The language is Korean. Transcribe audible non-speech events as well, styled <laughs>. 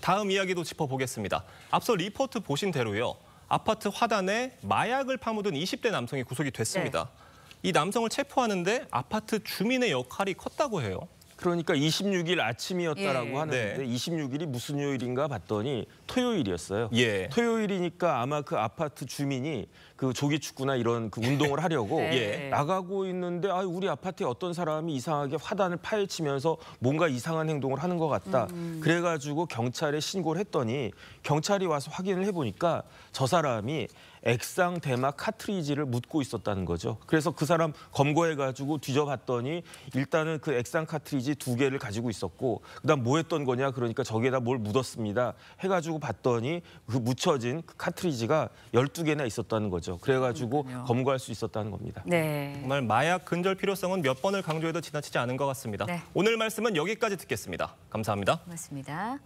다음 이야기도 짚어보겠습니다. 앞서 리포트 보신 대로요. 아파트 화단에 마약을 파묻은 20대 남성이 구속이 됐습니다. 네. 이 남성을 체포하는데 아파트 주민의 역할이 컸다고 해요. 그러니까 26일 아침이었다라고 예. 하는데 네. 26일이 무슨 요일인가 봤더니 토요일이었어요. 예. 토요일이니까 아마 그 아파트 주민이 그 조기 축구나 이런 그 운동을 하려고 <laughs> 네. 예. 나가고 있는데 아 우리 아파트에 어떤 사람이 이상하게 화단을 파헤치면서 뭔가 이상한 행동을 하는 것 같다. 음, 음. 그래가지고 경찰에 신고를 했더니 경찰이 와서 확인을 해보니까 저 사람이 액상 대마 카트리지를 묻고 있었다는 거죠. 그래서 그 사람 검거해가지고 뒤져봤더니 일단은 그 액상 카트리지 두 개를 가지고 있었고 그다음 뭐 했던 거냐 그러니까 저기에다 뭘 묻었습니다 해가지고 봤더니 그 묻혀진 그 카트리지가 열두 개나 있었다는 거죠. 그래가지고 그렇군요. 검거할 수 있었다는 겁니다. 네. 정말 마약 근절 필요성은 몇 번을 강조해도 지나치지 않은 것 같습니다. 네. 오늘 말씀은 여기까지 듣겠습니다. 감사합니다. 고맙습니다.